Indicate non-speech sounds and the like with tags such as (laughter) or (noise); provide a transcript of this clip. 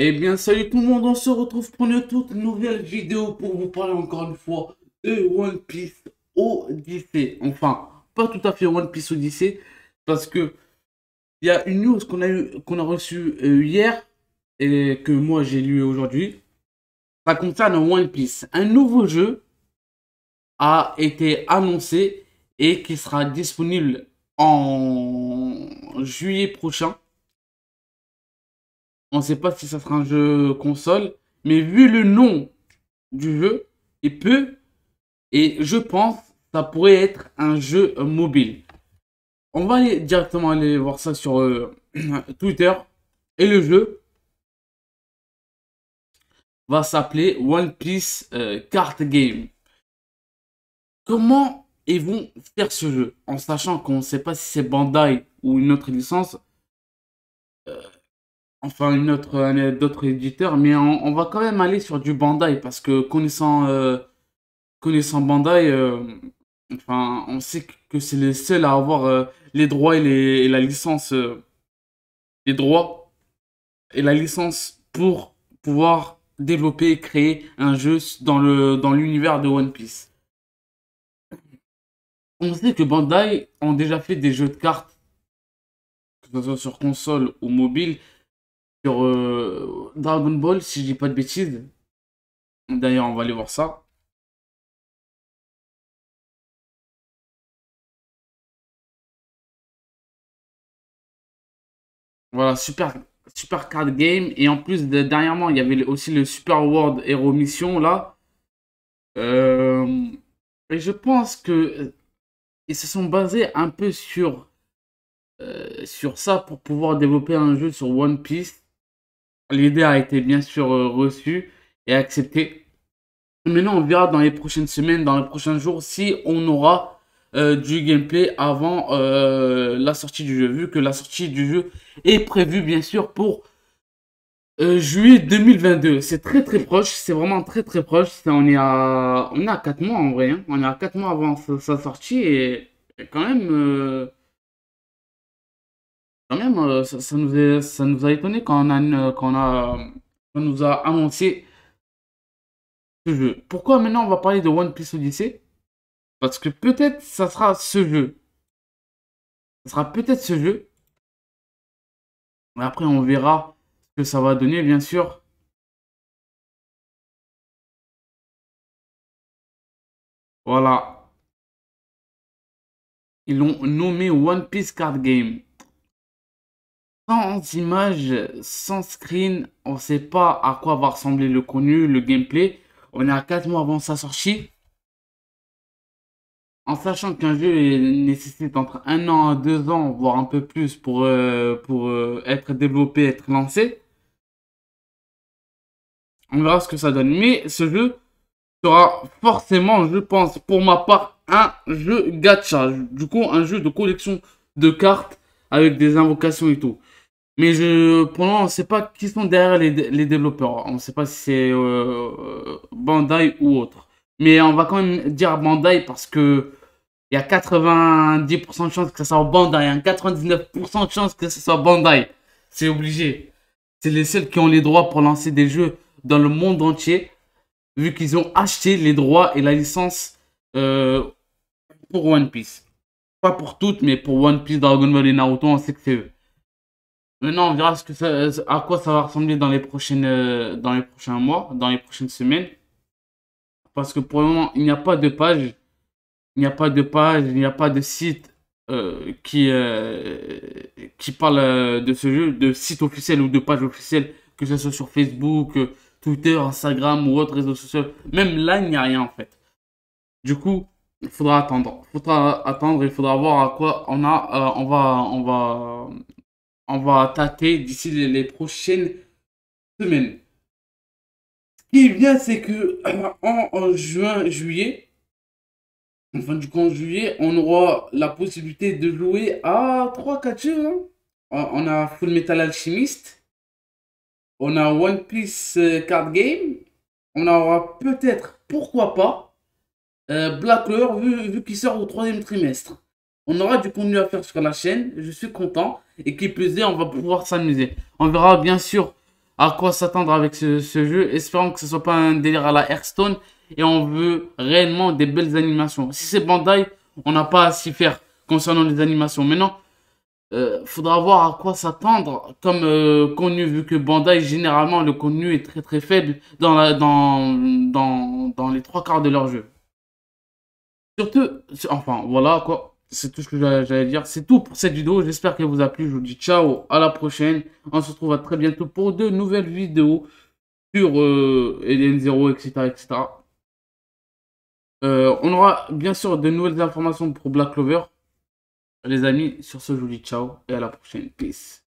Eh bien, salut tout le monde, on se retrouve pour une toute nouvelle vidéo pour vous parler encore une fois de One Piece Odyssey. Enfin, pas tout à fait One Piece Odyssey, parce que il y a une news qu'on a, eu, qu'on a reçue euh, hier et que moi j'ai lu aujourd'hui. Ça concerne One Piece. Un nouveau jeu a été annoncé et qui sera disponible en juillet prochain. On ne sait pas si ça sera un jeu console, mais vu le nom du jeu, il peut, et je pense, ça pourrait être un jeu mobile. On va aller directement aller voir ça sur euh, (clears throat) Twitter. Et le jeu va s'appeler One Piece Kart euh, Game. Comment ils vont faire ce jeu En sachant qu'on ne sait pas si c'est Bandai ou une autre licence. Euh, enfin une autre d'autres éditeurs, mais on, va quand même aller sur du Bandai parce que connaissant euh, connaissant Bandai, euh, enfin on sait que c'est le seul à avoir euh, les droits et, les, la licence, les droits et la licence pour pouvoir développer et créer un jeu dans le dans l'univers de One Piece. On sait que Bandai ont déjà fait des jeux de cartes, que ce soit sur console ou mobile, sur euh, Dragon Ball, si je dis pas de bêtises. D'ailleurs, on va aller voir ça. Voilà, super, super card game. Et en plus, de, dernièrement, il y avait aussi le Super World Hero Mission, là. Euh, et je pense que euh, ils se sont basés un peu sur, sur ça pour pouvoir développer un jeu sur One Piece. L'idée a été bien sûr euh, reçue et acceptée. Maintenant, on verra dans les prochaines semaines, dans les prochains jours, si on aura euh, du gameplay avant euh, la sortie du jeu, vu que la sortie du jeu est prévue bien sûr pour juillet 2022. C'est très très proche, c'est vraiment très très proche. on, est à, on 4 mois en vrai, hein. on est à 4 mois avant sa, sortie et quand même quand même, euh, ça, nous a étonné quand on on nous a annoncé ce jeu. Pourquoi maintenant on va parler de One Piece Odyssey Parce que peut-être ça sera ce jeu. Ça sera peut-être ce jeu. Après, on verra ce que ça va donner, bien sûr. Voilà. Ils l'ont nommé One Piece Card Game sans images, sans screen, on ne sait pas à quoi va ressembler le contenu, le gameplay. On est à 4 mois avant sa sortie. En sachant qu'un jeu nécessite entre 1 an à 2 ans, voire un peu plus pour, euh, pour euh, être développé, être lancé. On verra ce que ça donne. Mais ce jeu sera forcément, je pense, pour ma part, un jeu gacha. Du coup, un jeu de collection de cartes avec des invocations et tout. Mais je, pour le on ne sait pas qui sont derrière les, développeurs. On ne sait pas si c'est euh, Bandai ou autre. Mais on va quand même dire Bandai parce que il y a 90% de chances que ça soit Bandai. 99% hein. de chances que ce soit Bandai. C'est obligé. C'est les seuls qui ont les droits pour lancer des jeux dans le monde entier. Vu qu'ils ont acheté les droits et la licence euh, pour One Piece. Pas pour toutes, mais pour One Piece, Dragon Ball et Naruto, on sait que c'est eux. Maintenant, on verra à quoi ça va ressembler dans les, prochaines, euh, dans les prochains mois, dans les prochaines semaines. Parce que pour le moment, il n'y a pas de page. Il n'y a pas de page, il n'y a pas de site euh, qui, euh, qui parle de ce jeu, de site officiel ou de page officielle, que ce soit sur Facebook, Twitter, Instagram ou autres réseaux sociaux. Même là, il n'y a rien en fait. Du coup, il faudra attendre. Il faudra attendre, il faudra voir à quoi on a, on va, on va, on va tâter d'ici les, prochaines semaines. Ce qui est bien, c'est que euh, en, juin, juillet, en fin du compte juillet, on aura la possibilité de jouer à 3-4 hein. On, a Full Metal Alchemist, on a One Piece euh, Card Game, on aura peut-être, pourquoi pas, euh, Black Lore vu, vu qu'il sort au troisième trimestre. On aura du contenu à faire sur la chaîne. Je suis content. Et qui plus on va pouvoir s'amuser. On verra bien sûr à quoi s'attendre avec ce, jeu. Espérons que ce soit pas un délire à la Hearthstone. Et on veut réellement des belles animations. Si c'est Bandai, on n'a pas à s'y faire concernant les animations. Maintenant, il euh, faudra voir à quoi s'attendre comme euh, connu, contenu, vu que Bandai, généralement, le contenu est très très faible dans, dans, dans les trois quarts de leur jeu. Surtout, enfin, voilà quoi c'est tout ce que j'allais dire. C'est tout pour cette vidéo. J'espère qu'elle vous a plu. Je vous dis ciao, à la prochaine. On se retrouve à très bientôt pour de nouvelles vidéos sur Eden 0, etc. etc. on aura bien sûr de nouvelles informations pour Black Clover. Les amis, sur ce, je vous dis ciao et à la prochaine. Peace.